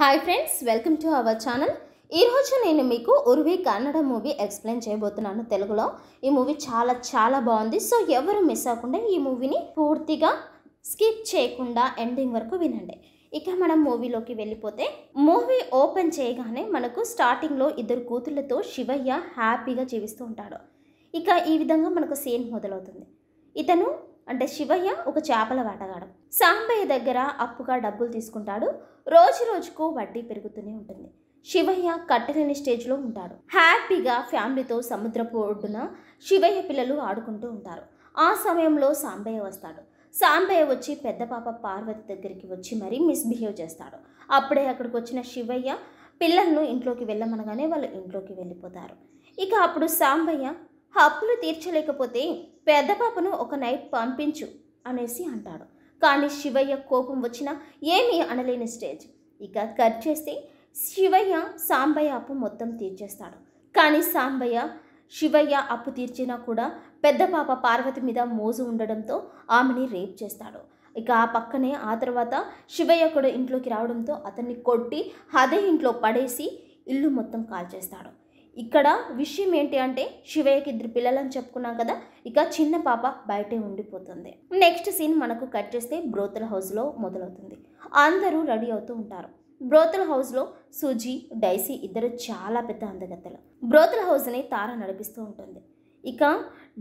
hi friends welcome to our channel ఈరోజు నేను మీకు ఉర్వి కన్నడ మూవీ ఎక్స్ప్లెయిన్ చేయబోతున్నాను తెలుగులో ఈ మూవీ చాలా చాలా బాగుంది సో ఎవరు మిస్ అవ్వకుండా ఈ మూవీని పూర్తిగా స్కిప్ చేయకుండా ఎండింగ్ వరకు వినండి ఇక మనం మూవీలోకి వెళ్ళిపోతే మూవీ ఓపెన్ చేయగానే మనకు స్టార్టింగ్లో ఇద్దరు కూతుళ్ళతో శివయ్య హ్యాపీగా జీవిస్తూ ఉంటాడు ఇక ఈ విధంగా మనకు సీన్ మొదలవుతుంది ఇతను అంటే శివయ్య ఒక చేపల వేటగాడు సాంబయ్య దగ్గర అప్పుగా డబ్బులు తీసుకుంటాడు రోజు రోజుకు వడ్డీ పెరుగుతూనే ఉంటుంది శివయ్య కట్టలేని స్టేజ్లో ఉంటాడు హ్యాపీగా ఫ్యామిలీతో సముద్రపు ఒడ్డున శివయ్య పిల్లలు ఆడుకుంటూ ఉంటారు ఆ సమయంలో సాంబయ్య వస్తాడు సాంబయ్య వచ్చి పెద్ద పాప పార్వతి దగ్గరికి వచ్చి మరీ మిస్బిహేవ్ చేస్తాడు అప్పుడే అక్కడికి వచ్చిన శివయ్య పిల్లలను ఇంట్లోకి వెళ్ళమనగానే వాళ్ళు ఇంట్లోకి వెళ్ళిపోతారు ఇక అప్పుడు సాంబయ్య అప్పులు తీర్చలేకపోతే పెద్ద పాపను ఒక నైట్ పంపించు అనేసి అంటాడు కానీ శివయ్య కోపం వచ్చినా ఏమీ అనలేని స్టేజ్ ఇక కట్ చేస్తే శివయ్య సాంబయ్య అప్పు మొత్తం తీర్చేస్తాడు కానీ సాంబయ్య శివయ్య అప్పు తీర్చినా కూడా పెద్ద పాప పార్వతి మీద మోజు ఉండడంతో ఆమెని రేప్ చేస్తాడు ఇక ఆ పక్కనే ఆ తర్వాత శివయ్య కూడా ఇంట్లోకి రావడంతో అతన్ని కొట్టి అదే ఇంట్లో పడేసి ఇల్లు మొత్తం కాల్చేస్తాడు ఇక్కడ విషయం ఏంటి అంటే శివయ్యకి ఇద్దరు అని చెప్పుకున్నాం కదా ఇక చిన్న పాప బయటే ఉండిపోతుంది నెక్స్ట్ సీన్ మనకు కట్ చేస్తే బ్రోతల్ హౌస్లో మొదలవుతుంది అందరూ రెడీ అవుతూ ఉంటారు బ్రోతల్ హౌస్లో సుజీ డైసీ ఇద్దరు చాలా పెద్ద అందగత్తలు బ్రోతల్ హౌస్ని తార నడిపిస్తూ ఉంటుంది ఇక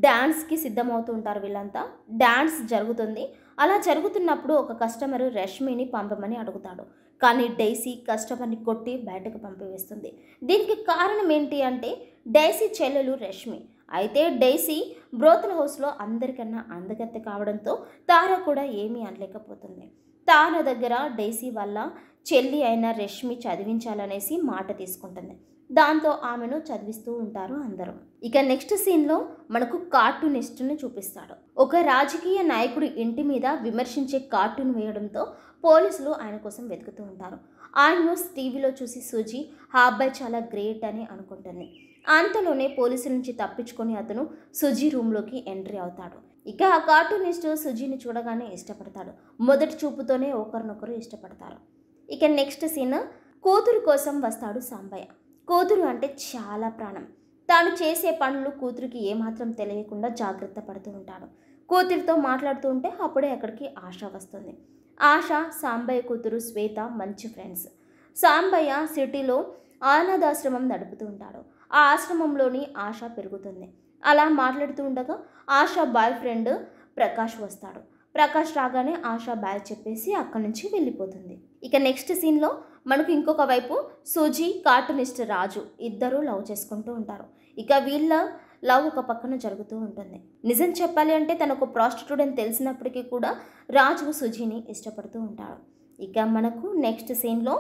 డ్యాన్స్కి సిద్ధమవుతూ ఉంటారు వీళ్ళంతా డ్యాన్స్ జరుగుతుంది అలా జరుగుతున్నప్పుడు ఒక కస్టమరు రష్మిని పంపమని అడుగుతాడు కానీ డైసీ కస్టమర్ని కొట్టి బయటకు పంపివేస్తుంది దీనికి కారణం ఏంటి అంటే డైసీ చెల్లెలు రష్మి అయితే డైసీ బ్రోతల్ హౌస్లో అందరికన్నా అందగత్త కావడంతో తార కూడా ఏమీ అనలేకపోతుంది తార దగ్గర డైసీ వల్ల చెల్లి అయిన రష్మి చదివించాలనేసి మాట తీసుకుంటుంది దాంతో ఆమెను చదివిస్తూ ఉంటారు అందరూ ఇక నెక్స్ట్ సీన్లో మనకు కార్టూనిస్ట్ని చూపిస్తాడు ఒక రాజకీయ నాయకుడి ఇంటి మీద విమర్శించే కార్టూన్ వేయడంతో పోలీసులు ఆయన కోసం వెతుకుతూ ఉంటారు ఆయన్ను టీవీలో చూసి సూజీ ఆ అబ్బాయి చాలా గ్రేట్ అని అనుకుంటుంది అంతలోనే పోలీసుల నుంచి తప్పించుకొని అతను సుజీ రూమ్లోకి ఎంట్రీ అవుతాడు ఇక ఆ కార్టూనిస్ట్ సుజీని చూడగానే ఇష్టపడతాడు మొదటి చూపుతోనే ఒకరినొకరు ఇష్టపడతారు ఇక నెక్స్ట్ సీన్ కూతురు కోసం వస్తాడు సాంబయ్య కూతురు అంటే చాలా ప్రాణం తాను చేసే పనులు కూతురికి ఏమాత్రం తెలియకుండా జాగ్రత్త పడుతూ ఉంటాడు కూతురితో మాట్లాడుతూ ఉంటే అప్పుడే అక్కడికి ఆశ వస్తుంది ఆశ సాంబయ్య కూతురు శ్వేత మంచి ఫ్రెండ్స్ సాంబయ్య సిటీలో ఆనందాశ్రమం నడుపుతూ ఉంటాడు ఆ ఆశ్రమంలోని ఆశ పెరుగుతుంది అలా మాట్లాడుతూ ఉండగా ఆశ బాయ్ ఫ్రెండ్ ప్రకాష్ వస్తాడు ప్రకాష్ రాగానే ఆశ బాయ్ చెప్పేసి అక్కడి నుంచి వెళ్ళిపోతుంది ఇక నెక్స్ట్ సీన్లో మనకు ఇంకొక వైపు సుజీ కార్టూనిస్ట్ రాజు ఇద్దరూ లవ్ చేసుకుంటూ ఉంటారు ఇక వీళ్ళ లవ్ ఒక పక్కన జరుగుతూ ఉంటుంది నిజం చెప్పాలి అంటే తనకు ఒక ప్రాస్టిట్యూట్ అని తెలిసినప్పటికీ కూడా రాజు సుజీని ఇష్టపడుతూ ఉంటాడు ఇక మనకు నెక్స్ట్ సీన్లో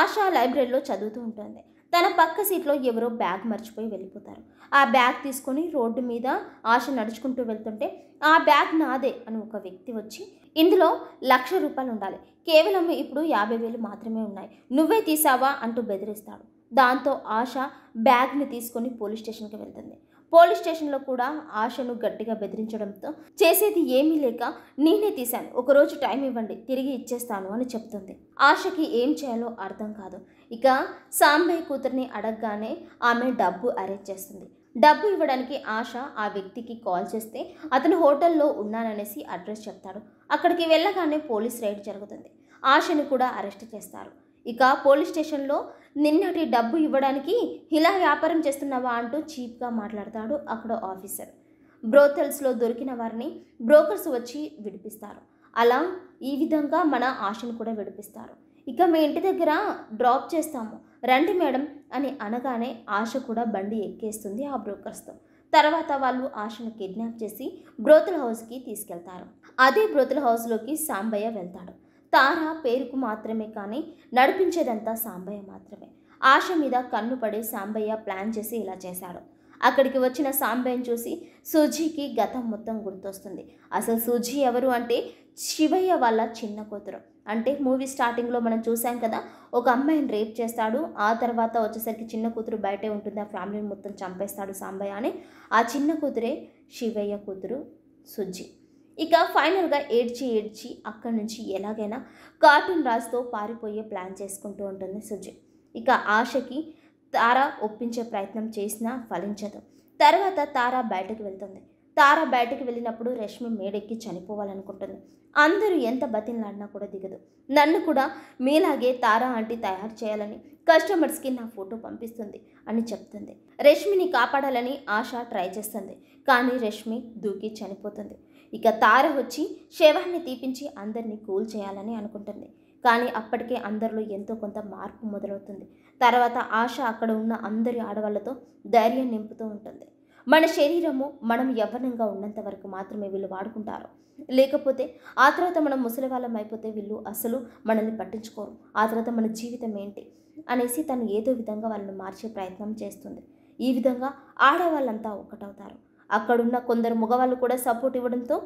ఆశా లైబ్రరీలో చదువుతూ ఉంటుంది తన పక్క సీట్లో ఎవరో బ్యాగ్ మర్చిపోయి వెళ్ళిపోతారు ఆ బ్యాగ్ తీసుకొని రోడ్డు మీద ఆశ నడుచుకుంటూ వెళ్తుంటే ఆ బ్యాగ్ నాదే అని ఒక వ్యక్తి వచ్చి ఇందులో లక్ష రూపాయలు ఉండాలి కేవలం ఇప్పుడు యాభై వేలు మాత్రమే ఉన్నాయి నువ్వే తీసావా అంటూ బెదిరిస్తాడు దాంతో ఆశ బ్యాగ్ని తీసుకొని పోలీస్ స్టేషన్కి వెళ్తుంది పోలీస్ స్టేషన్లో కూడా ఆశను గట్టిగా బెదిరించడంతో చేసేది ఏమీ లేక నేనే తీశాను ఒకరోజు టైం ఇవ్వండి తిరిగి ఇచ్చేస్తాను అని చెప్తుంది ఆశకి ఏం చేయాలో అర్థం కాదు ఇక సాంబయ్య కూతుర్ని అడగగానే ఆమె డబ్బు అరేంజ్ చేస్తుంది డబ్బు ఇవ్వడానికి ఆశ ఆ వ్యక్తికి కాల్ చేస్తే అతను హోటల్లో ఉన్నాననేసి అడ్రస్ చెప్తాడు అక్కడికి వెళ్ళగానే పోలీస్ రైడ్ జరుగుతుంది ఆశని కూడా అరెస్ట్ చేస్తారు ఇక పోలీస్ స్టేషన్లో నిన్నటి డబ్బు ఇవ్వడానికి ఇలా వ్యాపారం చేస్తున్నావా అంటూ చీప్గా మాట్లాడతాడు అక్కడ ఆఫీసర్ బ్రోథెల్స్లో దొరికిన వారిని బ్రోకర్స్ వచ్చి విడిపిస్తారు అలా ఈ విధంగా మన ఆశను కూడా విడిపిస్తారు ఇక మీ ఇంటి దగ్గర డ్రాప్ చేస్తాము రండి మేడం అని అనగానే ఆశ కూడా బండి ఎక్కేస్తుంది ఆ బ్రోకర్స్తో తర్వాత వాళ్ళు ఆశను కిడ్నాప్ చేసి బ్రోతుల హౌస్కి తీసుకెళ్తారు అదే బ్రోతుల హౌస్లోకి సాంబయ్య వెళ్తాడు తార పేరుకు మాత్రమే కానీ నడిపించేదంతా సాంబయ్య మాత్రమే ఆశ మీద కన్ను పడే సాంబయ్య ప్లాన్ చేసి ఇలా చేశాడు అక్కడికి వచ్చిన సాంబయ్యను చూసి సూజీకి గతం మొత్తం గుర్తొస్తుంది అసలు సూజీ ఎవరు అంటే శివయ్య వాళ్ళ చిన్న కూతురు అంటే మూవీ స్టార్టింగ్లో మనం చూసాం కదా ఒక అమ్మాయిని రేప్ చేస్తాడు ఆ తర్వాత వచ్చేసరికి చిన్న కూతురు బయటే ఉంటుంది ఆ ఫ్యామిలీని మొత్తం చంపేస్తాడు సాంబయ్య అని ఆ చిన్న కూతురే శివయ్య కూతురు సుజ్జి ఇక ఫైనల్గా ఏడ్చి ఏడ్చి అక్కడి నుంచి ఎలాగైనా కార్టూన్ రాజుతో పారిపోయే ప్లాన్ చేసుకుంటూ ఉంటుంది సుజయ్ ఇక ఆశకి తార ఒప్పించే ప్రయత్నం చేసినా ఫలించదు తర్వాత తార బయటకు వెళ్తుంది తార బయటకు వెళ్ళినప్పుడు రష్మి మేడెక్కి చనిపోవాలనుకుంటుంది అందరూ ఎంత బతిలాడినా కూడా దిగదు నన్ను కూడా మీలాగే తారా ఆంటీ తయారు చేయాలని కస్టమర్స్కి నా ఫోటో పంపిస్తుంది అని చెప్తుంది రష్మిని కాపాడాలని ఆశ ట్రై చేస్తుంది కానీ రష్మి దూకి చనిపోతుంది ఇక తార వచ్చి శవాన్ని తీపించి అందరినీ కూల్ చేయాలని అనుకుంటుంది కానీ అప్పటికే అందరిలో ఎంతో కొంత మార్పు మొదలవుతుంది తర్వాత ఆశ అక్కడ ఉన్న అందరి ఆడవాళ్ళతో ధైర్యం నింపుతూ ఉంటుంది మన శరీరము మనం యవ్వనంగా ఉన్నంత వరకు మాత్రమే వీళ్ళు వాడుకుంటారు లేకపోతే ఆ తర్వాత మనం ముసలి వాళ్ళం అయిపోతే వీళ్ళు అసలు మనల్ని పట్టించుకోరు ఆ తర్వాత మన జీవితం ఏంటి అనేసి తను ఏదో విధంగా వాళ్ళని మార్చే ప్రయత్నం చేస్తుంది ఈ విధంగా ఆడవాళ్ళంతా ఒక్కటవుతారు అక్కడున్న కొందరు మగవాళ్ళు కూడా సపోర్ట్ ఇవ్వడంతో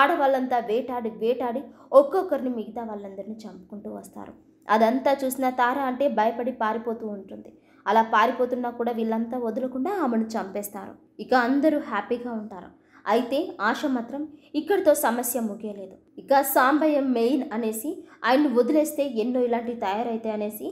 ఆడవాళ్ళంతా వేటాడి వేటాడి ఒక్కొక్కరిని మిగతా వాళ్ళందరినీ చంపుకుంటూ వస్తారు అదంతా చూసిన తార అంటే భయపడి పారిపోతూ ఉంటుంది అలా పారిపోతున్నా కూడా వీళ్ళంతా వదలకుండా ఆమెను చంపేస్తారు ఇక అందరూ హ్యాపీగా ఉంటారు అయితే ఆశ మాత్రం ఇక్కడితో సమస్య ముగియలేదు ఇక సాంబయ్య మెయిన్ అనేసి ఆయన్ని వదిలేస్తే ఎన్నో ఇలాంటివి తయారైతాయి అనేసి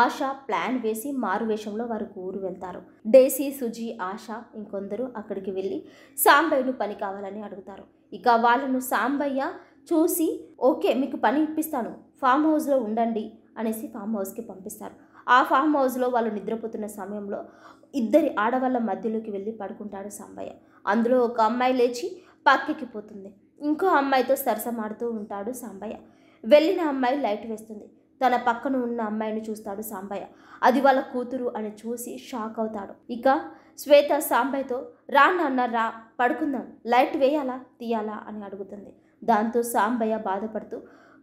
ఆశ ప్లాన్ వేసి మారువేషంలో వారు ఊరు వెళ్తారు డేసి సుజీ ఆశ ఇంకొందరు అక్కడికి వెళ్ళి సాంబయ్యను పని కావాలని అడుగుతారు ఇక వాళ్ళను సాంబయ్య చూసి ఓకే మీకు పని ఇప్పిస్తాను ఫామ్ హౌస్లో ఉండండి అనేసి ఫామ్ హౌస్కి పంపిస్తారు ఆ ఫామ్ హౌస్లో వాళ్ళు నిద్రపోతున్న సమయంలో ఇద్దరి ఆడవాళ్ళ మధ్యలోకి వెళ్ళి పడుకుంటాడు సాంబయ్య అందులో ఒక అమ్మాయి లేచి పక్కకి పోతుంది ఇంకో అమ్మాయితో సరసమాడుతూ ఉంటాడు సాంబయ్య వెళ్ళిన అమ్మాయి లైట్ వేస్తుంది తన పక్కన ఉన్న అమ్మాయిని చూస్తాడు సాంబయ్య అది వాళ్ళ కూతురు అని చూసి షాక్ అవుతాడు ఇక శ్వేత సాంబయ్యతో రా నాన్న రా పడుకుందాం లైట్ వేయాలా తీయాలా అని అడుగుతుంది దాంతో సాంబయ్య బాధపడుతూ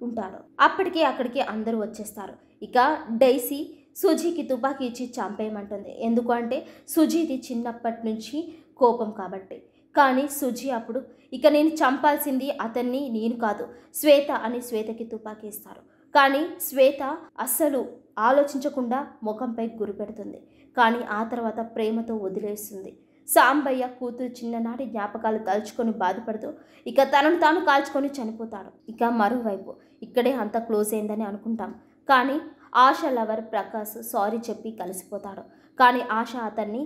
ఉంటాడు అప్పటికే అక్కడికి అందరూ వచ్చేస్తారు ఇక డైసీ సుజీకి తుపాకీ ఇచ్చి చంపేయమంటుంది ఎందుకు అంటే సుజీది చిన్నప్పటి నుంచి కోపం కాబట్టి కానీ సుజీ అప్పుడు ఇక నేను చంపాల్సింది అతన్ని నేను కాదు శ్వేత అని శ్వేతకి తుపాకీ ఇస్తారు కానీ శ్వేత అస్సలు ఆలోచించకుండా ముఖంపై గురిపెడుతుంది కానీ ఆ తర్వాత ప్రేమతో వదిలేస్తుంది సాంబయ్య కూతురు చిన్ననాటి జ్ఞాపకాలు తలుచుకొని బాధపడుతూ ఇక తనను తాను కాల్చుకొని చనిపోతాడు ఇక మరోవైపు ఇక్కడే అంత క్లోజ్ అయిందని అనుకుంటాం కానీ ఆశ లవర్ ప్రకాష్ సారీ చెప్పి కలిసిపోతాడు కానీ ఆశ అతన్ని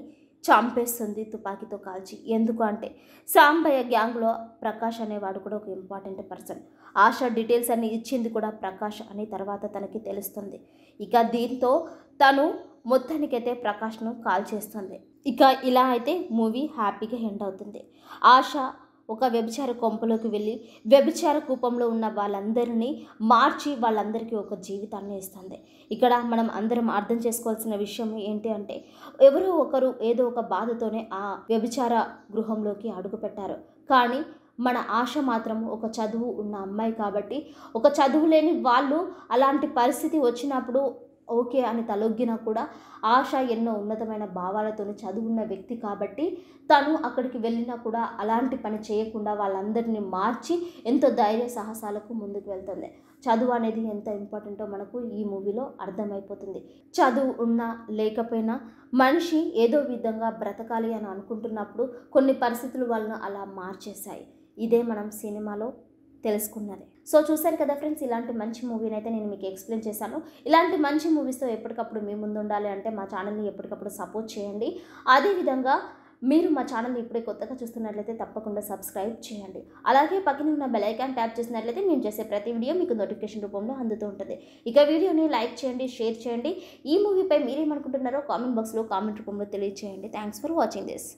చంపేస్తుంది తుపాకీతో కాల్చి ఎందుకు అంటే సాంబయ్య గ్యాంగ్లో ప్రకాష్ అనేవాడు కూడా ఒక ఇంపార్టెంట్ పర్సన్ ఆశ డీటెయిల్స్ అన్ని ఇచ్చింది కూడా ప్రకాష్ అని తర్వాత తనకి తెలుస్తుంది ఇక దీంతో తను మొత్తానికైతే ప్రకాష్ను కాల్ చేస్తుంది ఇక ఇలా అయితే మూవీ హ్యాపీగా ఎండ్ అవుతుంది ఆశ ఒక వ్యభిచార కొంపలోకి వెళ్ళి వ్యభిచార కూపంలో ఉన్న వాళ్ళందరినీ మార్చి వాళ్ళందరికీ ఒక జీవితాన్ని ఇస్తుంది ఇక్కడ మనం అందరం అర్థం చేసుకోవాల్సిన విషయం ఏంటి అంటే ఎవరో ఒకరు ఏదో ఒక బాధతోనే ఆ వ్యభిచార గృహంలోకి అడుగుపెట్టారు కానీ మన ఆశ మాత్రం ఒక చదువు ఉన్న అమ్మాయి కాబట్టి ఒక చదువు లేని వాళ్ళు అలాంటి పరిస్థితి వచ్చినప్పుడు ఓకే అని తలొగ్గినా కూడా ఆశ ఎన్నో ఉన్నతమైన భావాలతో చదువున్న వ్యక్తి కాబట్టి తను అక్కడికి వెళ్ళినా కూడా అలాంటి పని చేయకుండా వాళ్ళందరినీ మార్చి ఎంతో ధైర్య సాహసాలకు ముందుకు వెళ్తుంది చదువు అనేది ఎంత ఇంపార్టెంటో మనకు ఈ మూవీలో అర్థమైపోతుంది చదువు ఉన్నా లేకపోయినా మనిషి ఏదో విధంగా బ్రతకాలి అని అనుకుంటున్నప్పుడు కొన్ని పరిస్థితులు వాళ్ళను అలా మార్చేశాయి ఇదే మనం సినిమాలో తెలుసుకున్నది సో చూశారు కదా ఫ్రెండ్స్ ఇలాంటి మంచి మూవీని అయితే నేను మీకు ఎక్స్ప్లెయిన్ చేశాను ఇలాంటి మంచి మూవీస్తో ఎప్పటికప్పుడు మీ ముందు ఉండాలి అంటే మా ఛానల్ని ఎప్పటికప్పుడు సపోర్ట్ చేయండి అదేవిధంగా మీరు మా ఛానల్ని ఇప్పుడే కొత్తగా చూస్తున్నట్లయితే తప్పకుండా సబ్స్క్రైబ్ చేయండి అలాగే పక్కన ఉన్న బెలైకాన్ ట్యాప్ చేసినట్లయితే మేము చేసే ప్రతి వీడియో మీకు నోటిఫికేషన్ రూపంలో అందుతూ ఉంటుంది ఇక వీడియోని లైక్ చేయండి షేర్ చేయండి ఈ మూవీపై మీరేమనుకుంటున్నారో కామెంట్ బాక్స్లో కామెంట్ రూపంలో తెలియజేయండి థ్యాంక్స్ ఫర్ వాచింగ్ దిస్